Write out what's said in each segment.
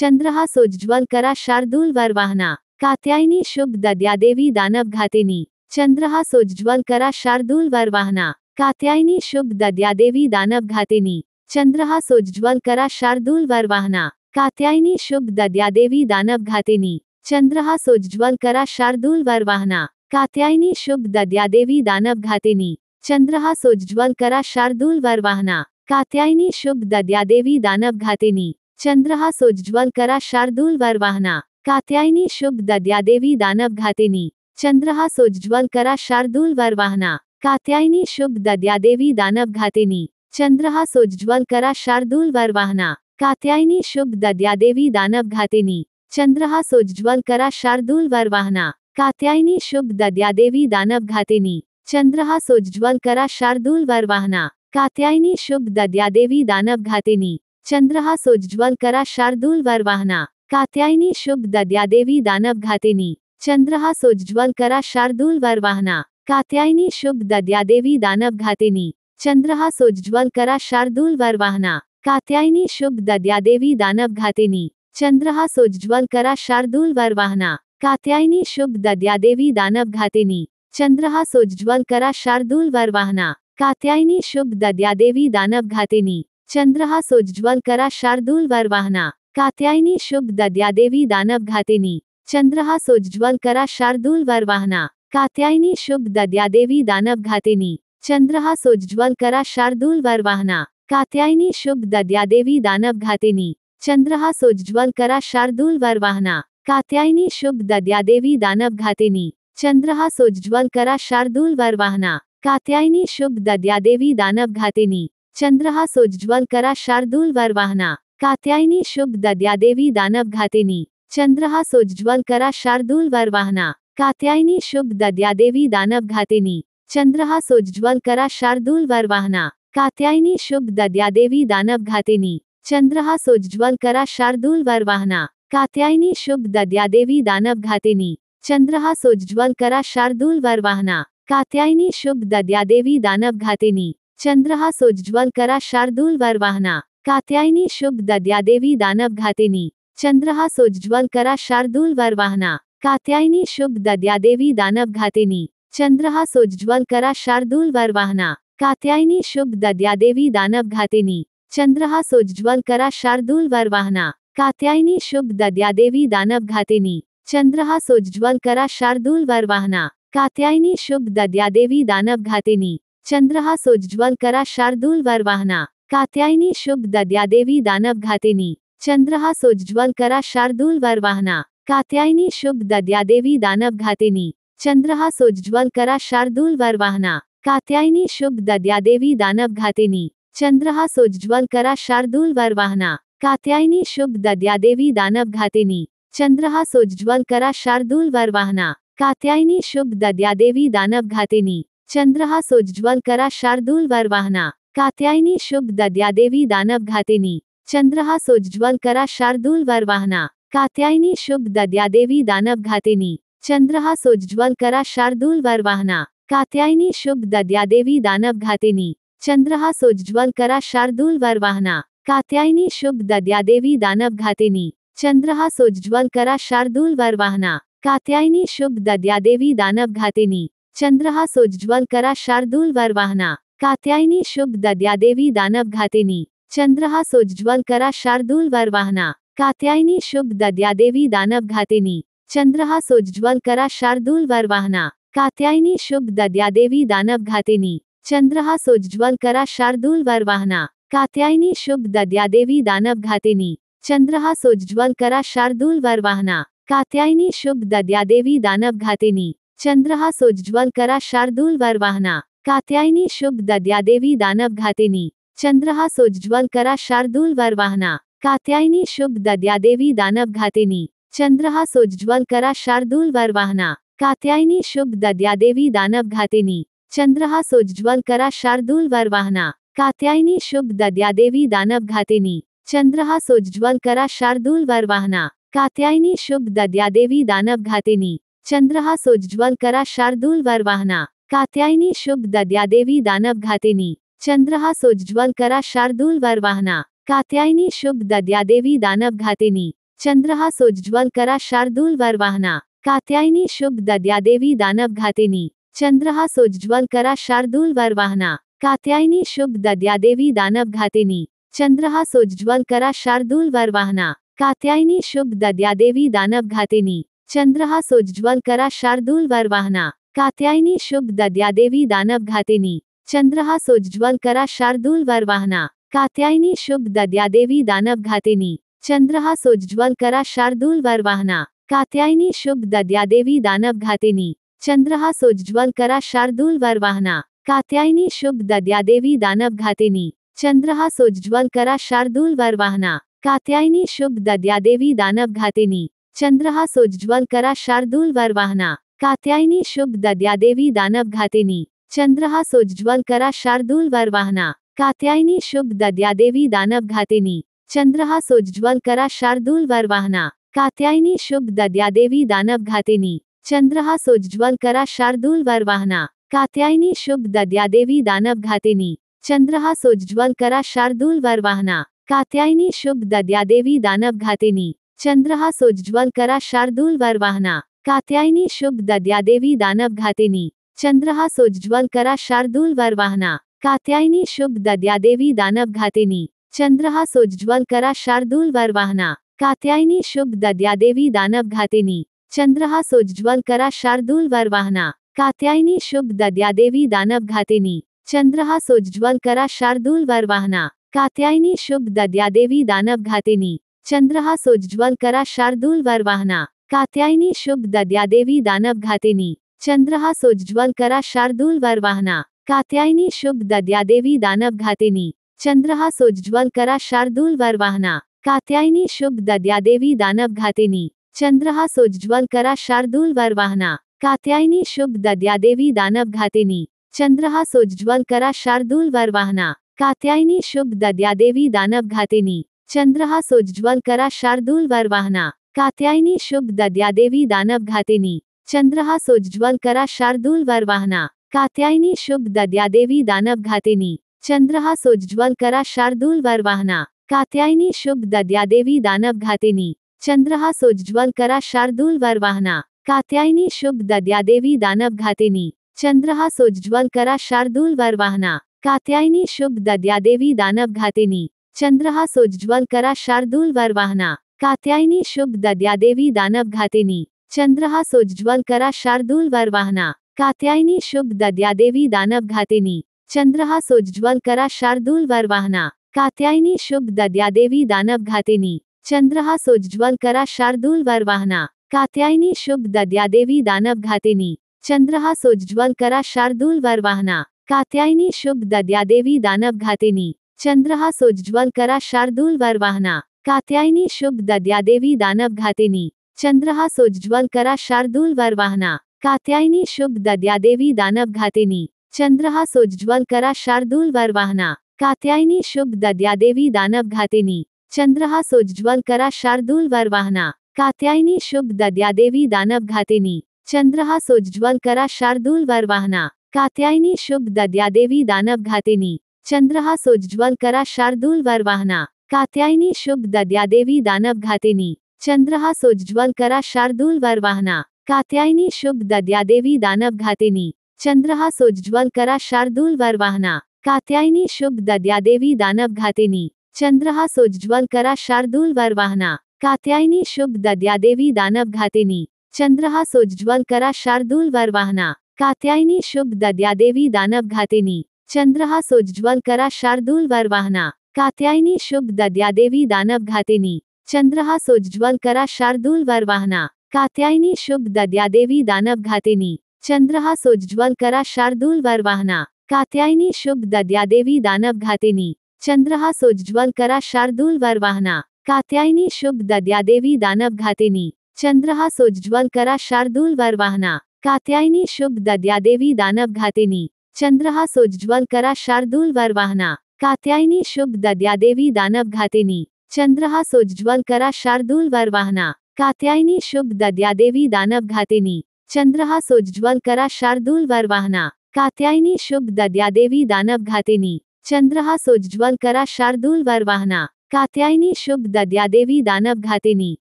चंद्रहा उज्ज्वल करा शार्दूल वरवाहना कात्यायनी शुभ दद्या देवी दानव घातिनी चंद्रहा उज्ज्वल करा शार्दूल वरवाहना कात्यायनी शुभ दद्या देवी दानव घातिनी चंद्रहा उज्ज्वल करा शार्दूल वरवाहना कात्यायनी शुभ दद्या देवी दानव घातिनी चंद्रहा सोज्ज्वल करा शार्दूल वरवाहना कात्यायनी शुभ दद्या देवी दानव घातिनी चंद्रहा सोज्ज्वल करा शार्दूल वरवाहना कात्यायनी शुभ दद्या देवी दानव घातिनी चंद्रहास उज्ज्वल करा शार्दूल वरवाहना कात्यायनी शुभ देवी दानव घातिनी चंद्रहास उज्ज्वल करा शार्दूल वरवाहना कात्यायनी शुभ देवी दानव घातिनी चंद्रहास उज्ज्वल करा शार्दूल वरवाहना कात्यायनी शुभ देवी दानव घातिनी चंद्रहास उज्ज्वल करा शार्दूल वरवाहना कात्यायनी शुभ दद्या देवी दानव घातिनी चंद्रहास उज्ज्वल करा शार्दूल वरवाहना कात्यायनी शुभ दद्या देवी दानव घातिनी चंद्रहा उज्ज्वल करा शार्दूल वरवाहना कात्यायनी शुभ दद्या देवी दानव घातिनी चंद्रहा उज्ज्वल करा शार्दूल वरवाहना कात्यायनी शुभ दद्या देवी दानव घातिनी चंद्रहा उज्ज्वल करा शार्दूल वरवाहना कात्यायनी शुभ दद्या देवी दानव घातिनी चंद्रहा सोज्ज्वल करा शार्दूल वरवाहना कात्यायनी शुभ दद्या देवी दानव घातिनी चंद्रहा सोज्ज्वल करा शार्दूल वरवाहना कात्यायनी शुभ दद्या देवी दानव घातिनी चंद्रहास उज्ज्वल करा शार्दूल वरवाहना कात्यायनी शुभ देवी दानव घातिनी चंद्रहास उज्ज्वल करा शार्दूल वरवाहना कात्यायनी शुभ देवी दानव घातिनी चंद्रहास उज्ज्वल करा शार्दूल वरवाहना कात्यायनी शुभ दद्या देवी दानव घातिनी चंद्रहास उज्ज्वल करा शार्दूल वरवाहना कात्यायनी शुभ दद्या देवी दानव घातिनी चंद्रहास उज्ज्वल करा शार्दूल वरवाहना कात्यायनी शुभ दद्या देवी दानव घातिनी चंद्रहा उज्ज्वल करा शार्दूल वरवाहना कात्यायनी शुभ दद्या देवी दानव घातिनी चंद्रहा उज्ज्वल करा शार्दूल वरवाहना कात्यायनी शुभ दद्या देवी दानव घातिनी चंद्रहा उज्ज्वल करा शार्दूल वरवाहना कात्यायनी शुभ दद्या देवी दानव घातिनी चंद्रहा सोज्ज्वल करा शार्दूल वरवाहना कात्यायनी शुभ दद्या देवी दानव घातिनी चंद्रहा सोज्ज्वल करा शार्दूल वरवाहना कात्यायनी शुभ दद्या देवी दानव घातिनी चंद्रहास उज्ज्वल करा शार्दूल वरवाहना कात्यायनी शुभ देवी दानव घातिनी चंद्रहास उज्ज्वल करा शार्दूल वरवाहना कात्यायनी शुभ देवी दानव घातिनी चंद्रहास उज्ज्वल करा शार्दूल वरवाहना कात्यायनी शुभ दद्या देवी दानव घातिनी चंद्रहास उज्ज्वल करा शार्दूल वरवाहना कात्यायनी शुभ दद्या देवी दानव घातिनी चंद्रहास उज्ज्वल करा शार्दूल वरवाहना कात्यायनी शुभ दद्या देवी दानव घातिनी चंद्रहा उज्ज्वल करा शार्दूल वरवाहना कात्यायनी शुभ दद्या देवी दानव घातिनी चंद्रहा उज्ज्वल करा शार्दूल वरवाहना कात्यायनी शुभ दद्या देवी दानव घातिनी चंद्रहा उज्ज्वल करा शार्दूल वरवाहना कात्यायनी शुभ दद्या देवी दानव घातिनी चंद्रहा सोज्ज्वल करा शार्दूल वरवाहना कात्यायनी शुभ दद्या देवी दानव घातिनी चंद्रहा सोज्ज्वल करा शार्दूल वरवाहना कात्यायनी शुभ दद्या देवी दानव घातिनी चंद्रहास उज्ज्वल करा शार्दूल वरवाहना कात्यायनी शुभ दद्या देवी दानव घातिनी चंद्रहास उज्ज्वल करा शार्दूल वरवाहना कात्यायनी शुभ दद्या देवी दानव घातिनी चंद्रहास उज्ज्वल करा शार्दूल वरवाहना कात्यायनी शुभ दद्या देवी दानव घातिनी चंद्रहास उज्ज्वल करा शार्दूल वरवाहना कात्यायनी शुभ दद्या देवी दानव घातिनी चंद्रहास उज्ज्वल करा शार्दूल वरवाहना कात्यायनी शुभ दद्या देवी दानव घातिनी चंद्रहा सोज्ज्वल करा शार्दूल वरवाहना कात्यायनी शुभ दद्या देवी दानव घातिनी चंद्रहा सोज्वल करा शार्दूल वरवाहना कात्यायनी शुभ दद्या देवी दानव घातिनी चंद्रहा सोज्ज्वल करा शार्दूल वरवाहना कात्यायनी शुभ दद्या देवी दानव घातिनी चंद्रहा सोज्ज्वल करा शार्दूल वरवाहना कात्यायनी शुभ दद्या देवी दानव घातिनी चंद्रहा सोज्ज्वल करा शार्दूल वरवाहना कात्यायनी शुभ दद्या देवी दानव घातिनी चंद्रहासोज्ज्वल करा शार्दूल वरवाहना कात्यायनी शुभ देवी दानव घातिनी चंद्रहासोज्ज्वल करा शार्दूल वरवाहना कात्यायनी शुभ देवी दानव घातिनी चंद्रहासोज्ज्वल करा शार्दूल वरवाहना कात्यायनी शुभ दद्या देवी दानव घातिनी चंद्रहासोज्ज्वल करा शार्दूल वरवाहना कात्यायनी शुभ दद्या देवी दानव घातिनी चंद्रहासोज्ज्वल करा शार्दूल वरवाहना कात्यायनी शुभ दद्या देवी दानव घातिनी चंद्रहा उज्ज्वल करा शार्दूल वरवाहना कात्यायनी शुभ दद्या देवी दानव घातिनी चंद्रहा सोज्ज्वल करा शार्दूल वरवाहना कात्यायनी शुभ दद्या देवी दानव घातिनी चंद्रहा सोज्ज्वल करा शार्दूल वरवाहना कात्यायनी शुभ दद्या देवी दानव घातिनी चंद्रहा सोज्ज्वल करा शार्दूल वरवाहना कात्यायनी शुभ दद्या देवी दानव घातिनी चंद्रहा सोज्ज्वल करा शार्दूल वरवाहना कात्यायनी शुभ दद्या देवी दानव घातिनी चंद्रहास उज्ज्वल करा शार्दूल वरवाहना कात्यायनी शुभ देवी दानव घातिनी चंद्रहास उज्ज्वल करा शार्दूल वरवाहना कात्यायनी शुभ देवी दानव घातिनी चंद्रहास उज्ज्वल करा शार्दूल वरवाहना कात्यायनी शुभ दद्या देवी दानव घातिनी चंद्रहास उज्ज्वल करा शार्दूल वरवाहना कात्यायनी शुभ दद्या देवी दानव घातिनी चंद्रहास उज्ज्वल करा शार्दूल वरवाहना कात्यायनी शुभ दद्या देवी दानव घातिनी चंद्रहा उज्ज्वल करा शार्दूल वरवाहना कात्यायनी शुभ दद्या देवी दानव घातिनी चंद्रहा उज्ज्वल करा शार्दूल वरवाहना कात्यायनी शुभ दद्या देवी दानव घातिनी चंद्रहा उज्ज्वल करा शार्दूल वरवाहना कात्यायनी शुभ दद्या देवी दानव घातिनी चंद्रहा सोज्ज्वल करा शार्दूल वरवाहना कात्यायनी शुभ दद्या देवी दानव घातिनी चंद्रहा सोज्ज्वल करा शार्दूल वरवाहना कात्यायनी शुभ दद्या देवी दानव घातिनी चंद्रहास उज्ज्वल करा शार्दूल वरवाहना कात्यायनी शुभ देवी दानव घातिनी चंद्रहास उज्ज्वल करा शार्दूल वरवाहना कात्यायनी शुभ देवी दानव घातिनी चंद्रहास उज्ज्वल करा शार्दूल वरवाहना कात्यायनी शुभ दद्या देवी दानव घातिनी चंद्रहास उज्ज्वल करा शार्दूल वरवाहना कात्यायनी शुभ दद्या देवी दानव घातिनी चंद्रहास उज्ज्वल करा शार्दूल वरवाहना कात्यायनी शुभ दद्या देवी दानव घातिनी चंद्रहा उज्ज्वल करा शार्दूल वरवाहना कात्यायनी शुभ दद्या देवी दानव घातिनी चंद्रहा उज्ज्वल करा शार्दूल वरवाहना कात्यायनी शुभ दद्या देवी दानव घातिनी चंद्रहा उज्ज्वल करा शार्दूल वरवाहना कात्यायनी शुभ दद्या देवी दानव घातिनी चंद्रहा सोज्ज्वल करा शार्दूल वरवाहना कात्यायनी शुभ दद्या देवी दानव घातिनी चंद्रहा सोज्ज्वल करा शार्दूल वरवाहना कात्यायनी शुभ दद्या देवी दानव घातिनी चंद्रहास उज्ज्वल करा शार्दूल वरवाहना कात्यायनी शुभ देवी दानव घातिनी चंद्रहास उज्ज्वल करा शार्दूल वरवाहना कात्यायनी शुभ देवी दानव घातिनी चंद्रहास उज्ज्वल करा शार्दूल वरवाहना कात्यायनी शुभ दद्या देवी दानव घातिनी चंद्रहास उज्ज्वल करा शार्दूल वरवाहना कात्यायनी शुभ दद्या देवी दानव घातिनी चंद्रहास उज्ज्वल करा शार्दूल वरवाहना कात्यायनी शुभ दद्या देवी दानव घातिनी चंद्रहा उज्ज्वल करा शार्दूल वरवाहना कात्यायनी शुभ दद्या देवी दानव घातिनी चंद्रहा उज्ज्वल करा शार्दूल वरवाहना कात्यायनी शुभ दद्या देवी दानव घातिनी चंद्रहा उज्ज्वल करा शार्दूल वरवाहना कात्यायनी शुभ दद्या देवी दानव घातिनी चंद्रहा सोज्ज्वल करा शार्दूल वरवाहना कात्यायनी शुभ दद्या देवी दानव घातिनी चंद्रहा सोज्ज्वल करा शार्दूल वरवाहना कात्यायनी शुभ दद्या देवी दानव घातिनी चंद्रहास उज्ज्वल करा शार्दूल वरवाहना कात्यायनी शुभ देवी दानव घातिनी चंद्रहास उज्ज्वल करा शार्दूल वरवाहना कात्यायनी शुभ देवी दानव घातिनी चंद्रहास उज्ज्वल करा शार्दूल वरवाहना कात्यायनी शुभ दद्या देवी दानव घातिनी चंद्रहास उज्ज्वल करा शार्दूल वरवाहना कात्यायनी शुभ दद्या देवी दानव घातिनी चंद्रहास उज्ज्वल करा शार्दूल वरवाहना कात्यायनी शुभ दद्या देवी दानव घातिनी चंद्रहास उज्ज्वल करा शार्दूल वरवाहना कात्यायनी शुभ दद्या देवी दानव घातिनी चंद्रहास उज्ज्वल करा शार्दूल वरवाहना कात्यायनी शुभ दद्या देवी दानव घातिनी चंद्रहास उज्ज्वल करा शार्दूल वरवाहना कात्यायनी शुभ दद्या देवी दानव घातिनी चंद्रहास उज्ज्वल करा शार्दूल वरवाहना कात्यायनी शुभ दद्या देवी दानव घातिनी चंद्रहास उज्ज्वल करा शार्दूल वरवाहना कात्यायनी शुभ दद्या देवी दानव घातिनी चंद्रहास उज्ज्वल करा शार्दूल वरवाहना कात्यायनी शुभ देवी दानव घातिनी चंद्रहास उज्ज्वल करा शार्दूल वरवाहना कात्यायनी शुभ देवी दानव घातिनी चंद्रहास उज्ज्वल करा शार्दूल वरवाहना कात्यायनी शुभ दद्या देवी दानव घातिनी चंद्रहास उज्ज्वल करा शार्दूल वरवाहना कात्यायनी शुभ दद्या देवी दानव घातिनी चंद्रहास उज्ज्वल करा शार्दूल वरवाहना कात्यायनी शुभ दद्या देवी दानव घातिनी चंद्रहा उज्ज्वल करा शार्दूल वरवाहना कात्यायनी शुभ दद्या देवी दानव घातिनी चंद्रहा उज्ज्वल करा शार्दूल वरवाहना कात्यायनी शुभ दद्या देवी दानव घातिनी चंद्रहा उज्ज्वल करा शार्दूल वरवाहना कात्यायनी शुभ दद्या देवी दानव घातिनी चंद्रहा सोज्ज्वल करा शार्दूल वरवाहना कात्यायनी शुभ दद्या देवी दानव घातिनी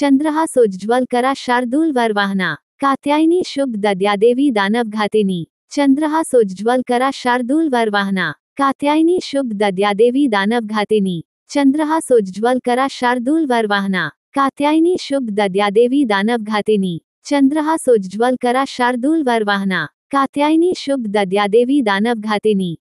चंद्रहा सोज्ज्वल करा शार्दूल वरवाहना कात्यायनी शुभ दद्या देवी दानव घातिनी चंद्रहास उज्ज्वल करा शार्दूल वरवाहना कात्यायनी शुभ दद्या देवी दानव घातिनी चंद्रहास उज्ज्वल करा शार्दूल वरवाहना कात्यायनी शुभ दद्या देवी दानव घातिनी चंद्रहास उज्ज्वल करा शार्दूल वरवाहना कात्यायनी शुभ दद्या देवी दानव घातिनी